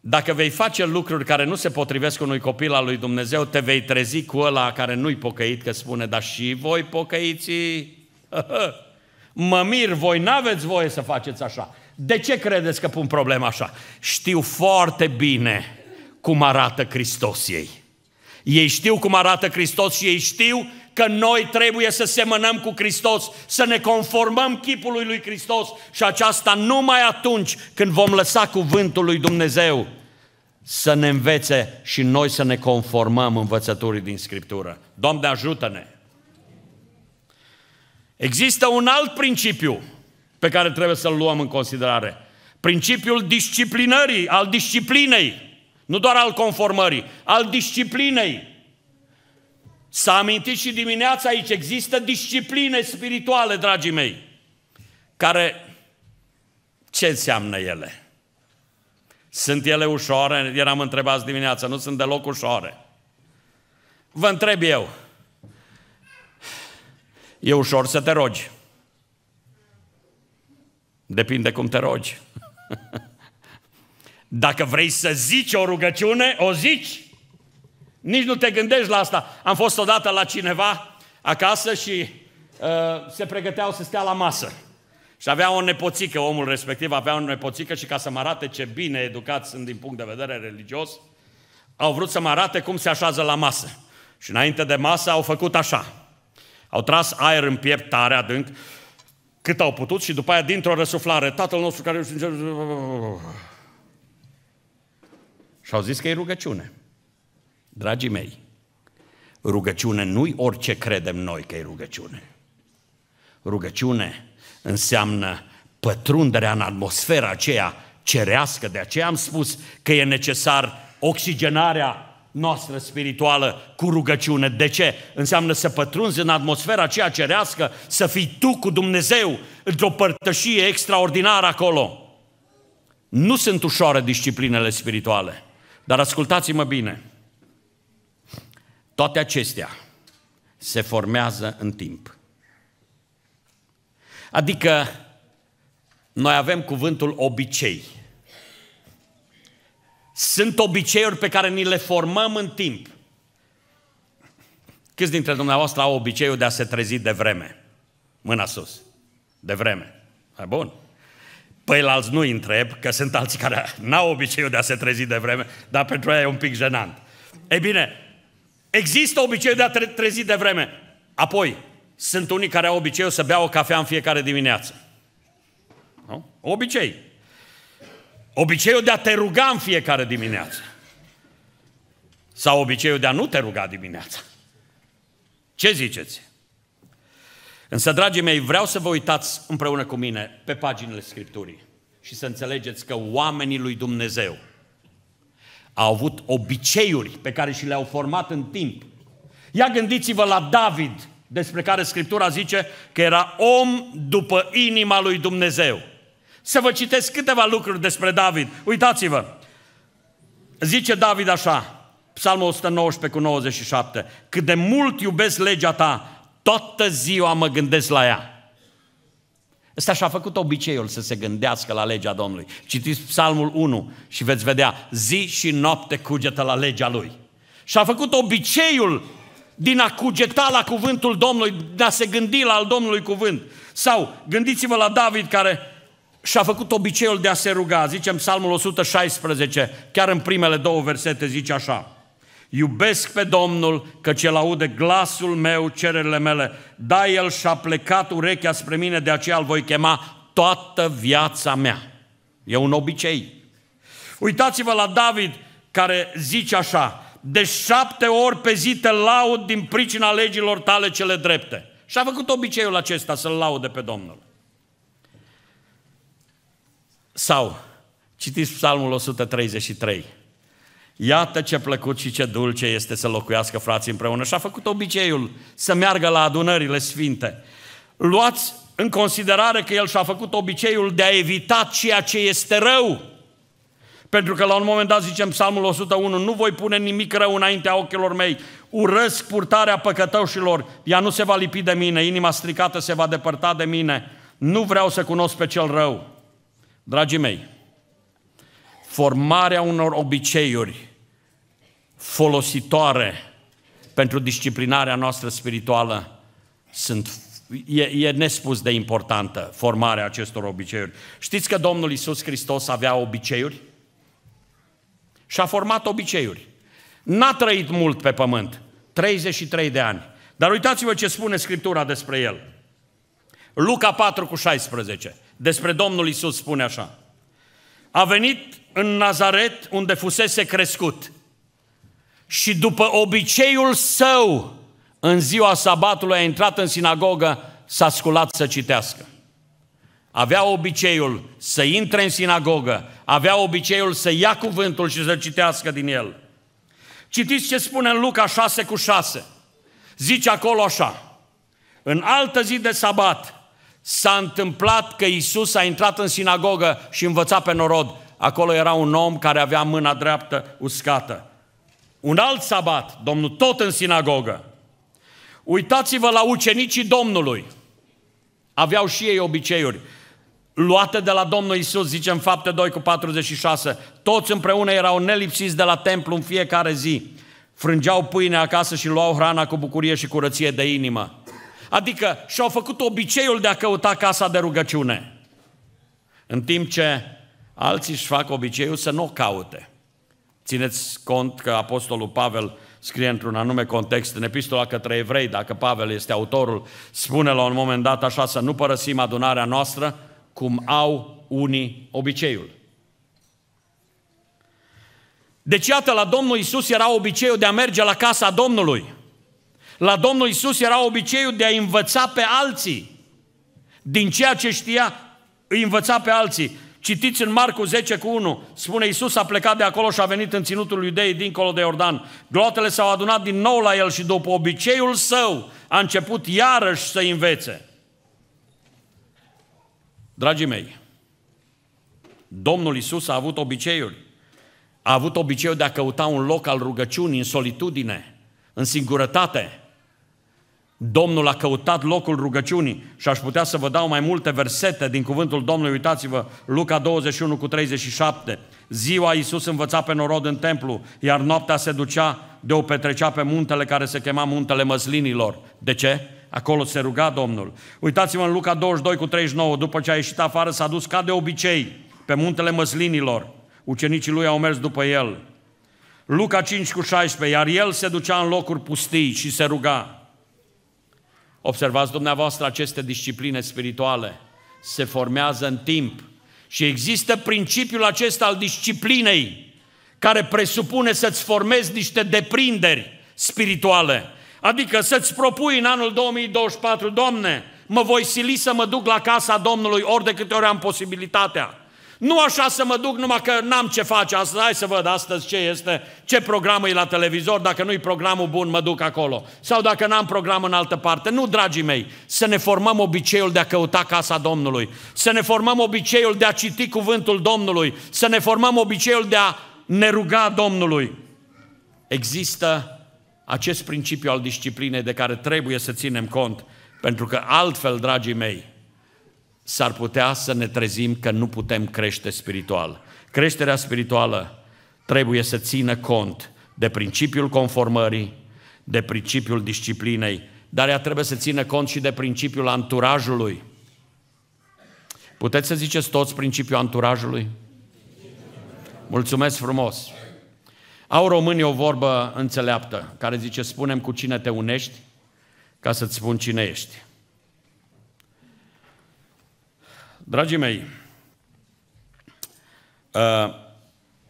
A: Dacă vei face lucruri care nu se potrivesc unui copil al lui Dumnezeu, te vei trezi cu ăla care nu-i pocăit, că spune, dar și voi pocăiții, mă mir, voi n-aveți voie să faceți așa. De ce credeți că pun problema așa? Știu foarte bine cum arată Hristos ei. Ei știu cum arată Hristos și ei știu că noi trebuie să semănăm cu Hristos, să ne conformăm chipului lui Hristos și aceasta numai atunci când vom lăsa cuvântul lui Dumnezeu să ne învețe și noi să ne conformăm învățăturii din Scriptură. Doamne, ajută-ne! Există un alt principiu pe care trebuie să-l luăm în considerare. Principiul disciplinării, al disciplinei, nu doar al conformării, al disciplinei. S-a amintit și dimineața aici, există discipline spirituale, dragii mei, care, ce înseamnă ele? Sunt ele ușoare? Eram întrebați dimineața, nu sunt deloc ușoare. Vă întreb eu, e ușor să te rogi. Depinde cum te rogi. Dacă vrei să zici o rugăciune, o zici. Nici nu te gândești la asta. Am fost odată la cineva acasă și uh, se pregăteau să stea la masă. Și avea o nepoțică, omul respectiv avea o nepoțică și ca să mă arate ce bine educați sunt din punct de vedere religios, au vrut să mă arate cum se așează la masă. Și înainte de masă au făcut așa. Au tras aer în piept tare adânc cât au putut și după aia dintr-o răsuflare, Tatăl nostru care ești Și au zis că e rugăciune. Dragii mei, rugăciune nu-i orice credem noi că e rugăciune. Rugăciune înseamnă pătrunderea în atmosfera aceea cerească, de aceea am spus că e necesar oxigenarea noastră spirituală cu rugăciune. De ce? Înseamnă să pătrunzi în atmosfera aceea cerească, să fii tu cu Dumnezeu într-o părtășie extraordinară acolo. Nu sunt ușoare disciplinele spirituale, dar ascultați-mă bine. Toate acestea se formează în timp. Adică noi avem cuvântul obicei. Sunt obiceiuri pe care ni le formăm în timp. Câți dintre dumneavoastră au obiceiul de a se trezi de vreme? Mâna sus. De vreme. Hai bun. Păi la alți nu întreb, că sunt alții care n-au obiceiul de a se trezi de vreme, dar pentru ei e un pic jenant. Ei bine, există obiceiul de a tre- trezi de vreme. Apoi, sunt unii care au obiceiul să bea o cafea în fiecare dimineață. Nu? Obicei. Obiceiul de a te ruga în fiecare dimineață. Sau obiceiul de a nu te ruga dimineața. Ce ziceți? Însă, dragii mei, vreau să vă uitați împreună cu mine pe paginile Scripturii și să înțelegeți că oamenii lui Dumnezeu au avut obiceiuri pe care și le-au format în timp. Ia gândiți-vă la David, despre care Scriptura zice că era om după inima lui Dumnezeu să vă citesc câteva lucruri despre David. Uitați-vă, zice David așa, Psalmul 119 cu 97, cât de mult iubesc legea ta, toată ziua mă gândesc la ea. Ăsta și-a făcut obiceiul să se gândească la legea Domnului. Citiți Psalmul 1 și veți vedea, zi și noapte cugetă la legea lui. Și-a făcut obiceiul din a cugeta la cuvântul Domnului, de a se gândi la al Domnului cuvânt. Sau gândiți-vă la David care și-a făcut obiceiul de a se ruga. Zicem Psalmul 116, chiar în primele două versete zice așa. Iubesc pe Domnul, că cel aude glasul meu, cererile mele. Da, el și-a plecat urechea spre mine, de aceea îl voi chema toată viața mea. E un obicei. Uitați-vă la David, care zice așa, de șapte ori pe zi te laud din pricina legilor tale cele drepte. Și a făcut obiceiul acesta să-L laude pe Domnul. Sau, citiți Psalmul 133. Iată ce plăcut și ce dulce este să locuiască frații împreună. Și a făcut obiceiul să meargă la adunările sfinte. Luați în considerare că el și-a făcut obiceiul de a evita ceea ce este rău. Pentru că la un moment dat zicem psalmul 101, nu voi pune nimic rău înaintea ochilor mei, urăsc purtarea păcătoșilor, ea nu se va lipi de mine, inima stricată se va depărta de mine, nu vreau să cunosc pe cel rău. Dragii mei, formarea unor obiceiuri folositoare pentru disciplinarea noastră spirituală sunt, e, e nespus de importantă formarea acestor obiceiuri. Știți că Domnul Isus Hristos avea obiceiuri? Și a format obiceiuri. N-a trăit mult pe pământ, 33 de ani. Dar uitați-vă ce spune Scriptura despre el. Luca 4 cu 16. Despre Domnul Isus spune așa. A venit în Nazaret unde fusese crescut și după obiceiul său, în ziua sabatului a intrat în sinagogă, s-a sculat să citească. Avea obiceiul să intre în sinagogă, avea obiceiul să ia cuvântul și să citească din el. Citiți ce spune în Luca 6 cu 6. Zice acolo așa. În altă zi de sabat, s-a întâmplat că Isus a intrat în sinagogă și învăța pe norod. Acolo era un om care avea mâna dreaptă uscată. Un alt sabat, Domnul tot în sinagogă. Uitați-vă la ucenicii Domnului. Aveau și ei obiceiuri. Luate de la Domnul Isus, zicem fapte 2 cu 46, toți împreună erau nelipsiți de la templu în fiecare zi. Frângeau pâine acasă și luau hrana cu bucurie și curăție de inimă. Adică și-au făcut obiceiul de a căuta casa de rugăciune. În timp ce alții își fac obiceiul să nu o caute. Țineți cont că Apostolul Pavel scrie într-un anume context în epistola către evrei, dacă Pavel este autorul, spune la un moment dat așa să nu părăsim adunarea noastră cum au unii obiceiul. Deci iată, la Domnul Isus era obiceiul de a merge la casa Domnului. La Domnul Isus era obiceiul de a învăța pe alții. Din ceea ce știa, îi învăța pe alții. Citiți în Marcu 10 cu 1, spune Iisus a plecat de acolo și a venit în ținutul iudeii dincolo de Iordan. Gloatele s-au adunat din nou la el și după obiceiul său a început iarăși să învețe. Dragii mei, Domnul Iisus a avut obiceiuri. A avut obiceiul de a căuta un loc al rugăciunii în solitudine, în singurătate. Domnul a căutat locul rugăciunii și aș putea să vă dau mai multe versete din cuvântul Domnului. Uitați-vă, Luca 21 cu 37. Ziua Iisus învăța pe norod în templu, iar noaptea se ducea de o petrecea pe muntele care se chema Muntele Măslinilor. De ce? Acolo se ruga Domnul. Uitați-vă în Luca 22 cu 39, după ce a ieșit afară s-a dus ca de obicei pe muntele Măslinilor. Ucenicii lui au mers după el. Luca 5 cu 16, iar el se ducea în locuri pustii și se ruga. Observați dumneavoastră aceste discipline spirituale. Se formează în timp. Și există principiul acesta al disciplinei, care presupune să-ți formezi niște deprinderi spirituale. Adică să-ți propui în anul 2024, Doamne, mă voi sili să mă duc la casa Domnului ori de câte ori am posibilitatea. Nu așa să mă duc numai că n-am ce face astăzi, hai să văd astăzi ce este, ce program e la televizor, dacă nu-i programul bun, mă duc acolo. Sau dacă n-am program în altă parte. Nu, dragii mei, să ne formăm obiceiul de a căuta casa Domnului, să ne formăm obiceiul de a citi cuvântul Domnului, să ne formăm obiceiul de a ne ruga Domnului. Există acest principiu al disciplinei de care trebuie să ținem cont, pentru că altfel, dragii mei, s-ar putea să ne trezim că nu putem crește spiritual. Creșterea spirituală trebuie să țină cont de principiul conformării, de principiul disciplinei, dar ea trebuie să țină cont și de principiul anturajului. Puteți să ziceți toți principiul anturajului? Mulțumesc frumos! Au românii o vorbă înțeleaptă care zice, spunem cu cine te unești ca să-ți spun cine ești. Dragii mei, uh,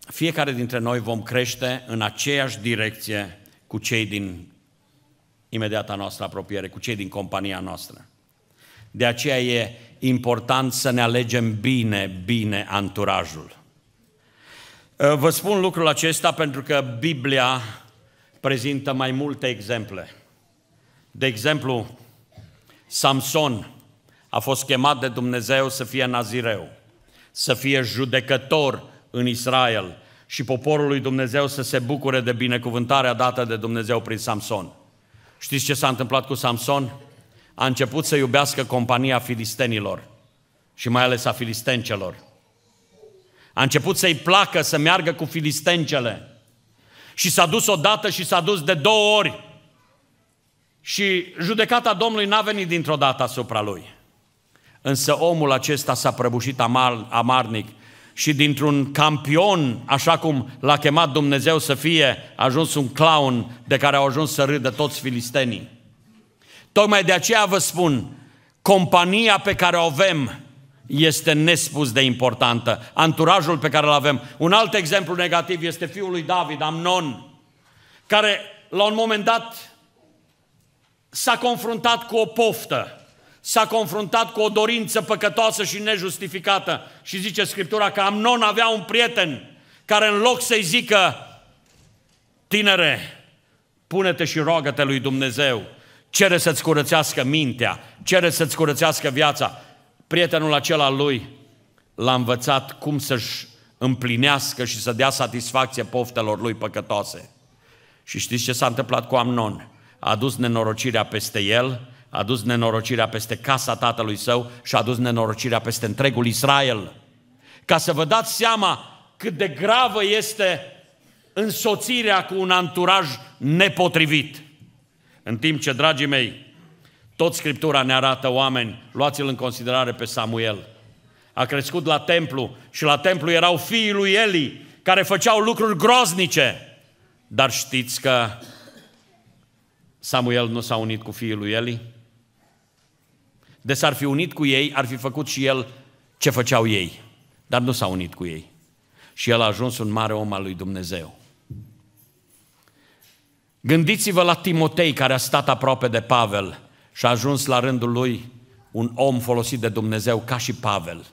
A: fiecare dintre noi vom crește în aceeași direcție cu cei din imediata noastră apropiere, cu cei din compania noastră. De aceea e important să ne alegem bine, bine anturajul. Uh, vă spun lucrul acesta pentru că Biblia prezintă mai multe exemple. De exemplu, Samson a fost chemat de Dumnezeu să fie nazireu, să fie judecător în Israel și poporul lui Dumnezeu să se bucure de binecuvântarea dată de Dumnezeu prin Samson. Știți ce s-a întâmplat cu Samson? A început să iubească compania filistenilor și mai ales a filistencelor. A început să-i placă să meargă cu filistencele. Și s-a dus odată și s-a dus de două ori. Și judecata Domnului n-a venit dintr-o dată asupra lui. Însă omul acesta s-a prăbușit amar, amarnic și dintr-un campion, așa cum l-a chemat Dumnezeu să fie, a ajuns un clown de care au ajuns să râdă toți filistenii. Tocmai de aceea vă spun, compania pe care o avem este nespus de importantă. Anturajul pe care îl avem. Un alt exemplu negativ este fiul lui David, Amnon, care la un moment dat s-a confruntat cu o poftă s-a confruntat cu o dorință păcătoasă și nejustificată. Și zice Scriptura că Amnon avea un prieten care în loc să-i zică, tinere, pune-te și roagă-te lui Dumnezeu, cere să-ți curățească mintea, cere să-ți curățească viața. Prietenul acela lui l-a învățat cum să-și împlinească și să dea satisfacție poftelor lui păcătoase. Și știți ce s-a întâmplat cu Amnon? A dus nenorocirea peste el, a dus nenorocirea peste casa tatălui său și a dus nenorocirea peste întregul Israel. Ca să vă dați seama cât de gravă este însoțirea cu un anturaj nepotrivit. În timp ce, dragii mei, tot Scriptura ne arată oameni, luați-l în considerare pe Samuel. A crescut la templu și la templu erau fiii lui Eli, care făceau lucruri groznice. Dar știți că Samuel nu s-a unit cu fiii lui Eli? de s-ar fi unit cu ei, ar fi făcut și el ce făceau ei. Dar nu s-a unit cu ei. Și el a ajuns un mare om al lui Dumnezeu. Gândiți-vă la Timotei care a stat aproape de Pavel și a ajuns la rândul lui un om folosit de Dumnezeu ca și Pavel.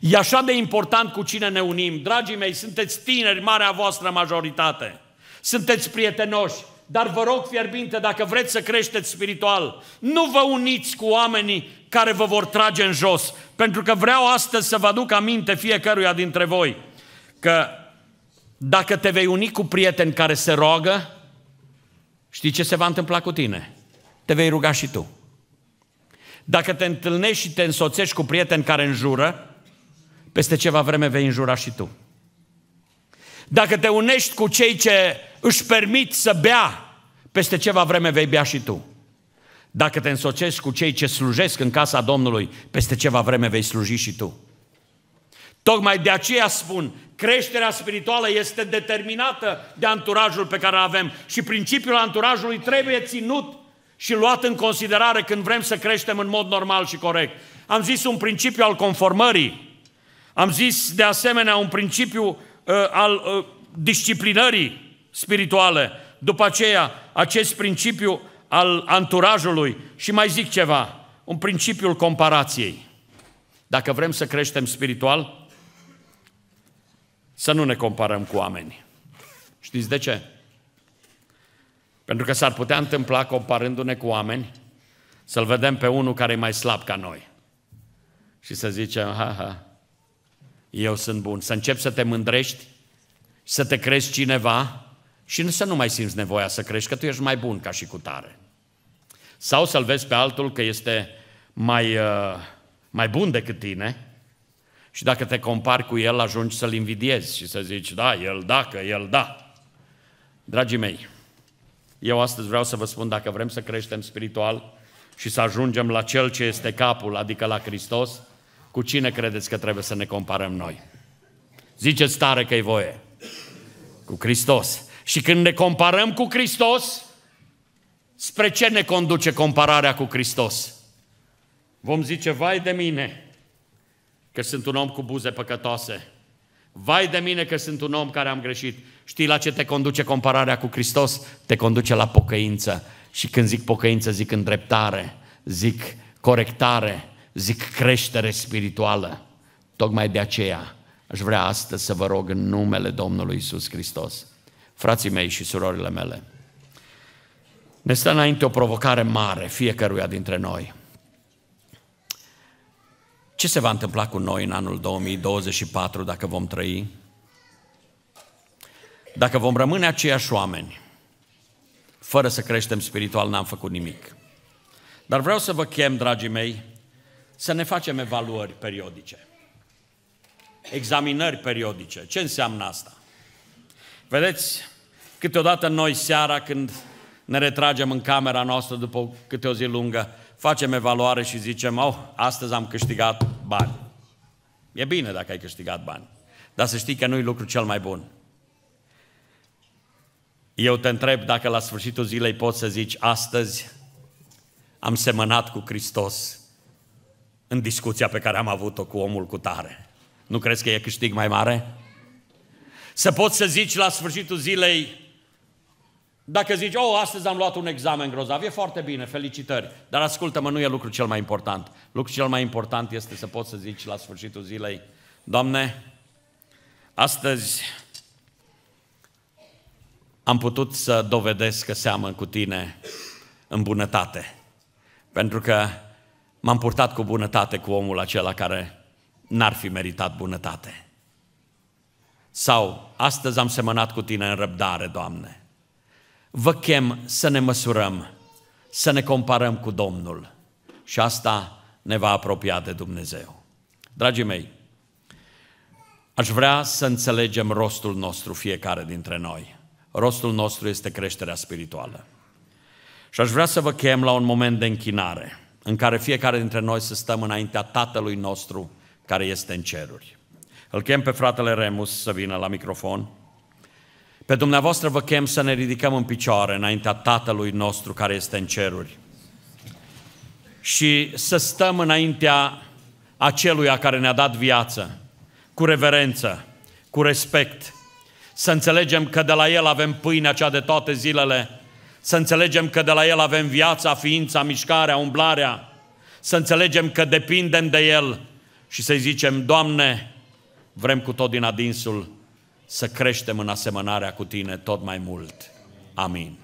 A: E așa de important cu cine ne unim. Dragii mei, sunteți tineri, marea voastră majoritate. Sunteți prietenoși, dar vă rog fierbinte, dacă vreți să creșteți spiritual, nu vă uniți cu oamenii care vă vor trage în jos, pentru că vreau astăzi să vă aduc aminte fiecăruia dintre voi că dacă te vei uni cu prieteni care se roagă, știi ce se va întâmpla cu tine? Te vei ruga și tu. Dacă te întâlnești și te însoțești cu prieteni care înjură, peste ceva vreme vei înjura și tu. Dacă te unești cu cei ce își permit să bea, peste ceva vreme vei bea și tu. Dacă te însocești cu cei ce slujesc în casa Domnului, peste ceva vreme vei sluji și tu. Tocmai de aceea spun, creșterea spirituală este determinată de anturajul pe care îl avem și principiul anturajului trebuie ținut și luat în considerare când vrem să creștem în mod normal și corect. Am zis un principiu al conformării, am zis de asemenea un principiu Uh, al uh, disciplinării spirituale, după aceea acest principiu al anturajului și mai zic ceva, un principiul comparației. Dacă vrem să creștem spiritual, să nu ne comparăm cu oameni. Știți de ce? Pentru că s-ar putea întâmpla, comparându-ne cu oameni, să-l vedem pe unul care e mai slab ca noi. Și să zicem, ha, ha, eu sunt bun. Să începi să te mândrești, să te crezi cineva și să nu mai simți nevoia să crești, că tu ești mai bun ca și cu tare. Sau să-l vezi pe altul că este mai, uh, mai bun decât tine și dacă te compari cu el, ajungi să-l invidiezi și să zici, da, el da, că el da. Dragii mei, eu astăzi vreau să vă spun, dacă vrem să creștem spiritual și să ajungem la Cel ce este capul, adică la Hristos, cu cine credeți că trebuie să ne comparăm noi? Ziceți tare că e voie. Cu Hristos. Și când ne comparăm cu Hristos, spre ce ne conduce compararea cu Hristos? Vom zice, vai de mine, că sunt un om cu buze păcătoase. Vai de mine că sunt un om care am greșit. Știi la ce te conduce compararea cu Hristos? Te conduce la pocăință. Și când zic pocăință, zic îndreptare, zic corectare, zic creștere spirituală. Tocmai de aceea aș vrea astăzi să vă rog în numele Domnului Isus Hristos, frații mei și surorile mele, ne stă înainte o provocare mare fiecăruia dintre noi. Ce se va întâmpla cu noi în anul 2024 dacă vom trăi? Dacă vom rămâne aceiași oameni, fără să creștem spiritual, n-am făcut nimic. Dar vreau să vă chem, dragii mei, să ne facem evaluări periodice, examinări periodice. Ce înseamnă asta? Vedeți, câteodată noi seara când ne retragem în camera noastră după câte o zi lungă, facem evaluare și zicem, oh, astăzi am câștigat bani. E bine dacă ai câștigat bani, dar să știi că nu i lucru cel mai bun. Eu te întreb dacă la sfârșitul zilei poți să zici, astăzi am semănat cu Hristos în discuția pe care am avut-o cu omul cu tare. Nu crezi că e câștig mai mare? Să poți să zici la sfârșitul zilei, dacă zici, oh, astăzi am luat un examen grozav, e foarte bine, felicitări. Dar ascultă-mă, nu e lucru cel mai important. Lucrul cel mai important este să poți să zici la sfârșitul zilei, Doamne, astăzi am putut să dovedesc că seamăn cu Tine în bunătate. Pentru că m-am purtat cu bunătate cu omul acela care n-ar fi meritat bunătate. Sau, astăzi am semănat cu tine în răbdare, Doamne. Vă chem să ne măsurăm, să ne comparăm cu Domnul și asta ne va apropia de Dumnezeu. Dragii mei, aș vrea să înțelegem rostul nostru fiecare dintre noi. Rostul nostru este creșterea spirituală. Și aș vrea să vă chem la un moment de închinare în care fiecare dintre noi să stăm înaintea Tatălui nostru care este în ceruri. Îl chem pe fratele Remus să vină la microfon. Pe dumneavoastră vă chem să ne ridicăm în picioare înaintea Tatălui nostru care este în ceruri și să stăm înaintea aceluia care ne-a dat viață, cu reverență, cu respect, să înțelegem că de la El avem pâinea cea de toate zilele să înțelegem că de la El avem viața, ființa, mișcarea, umblarea. Să înțelegem că depindem de El și să-i zicem, Doamne, vrem cu tot din adinsul să creștem în asemănarea cu Tine tot mai mult. Amin.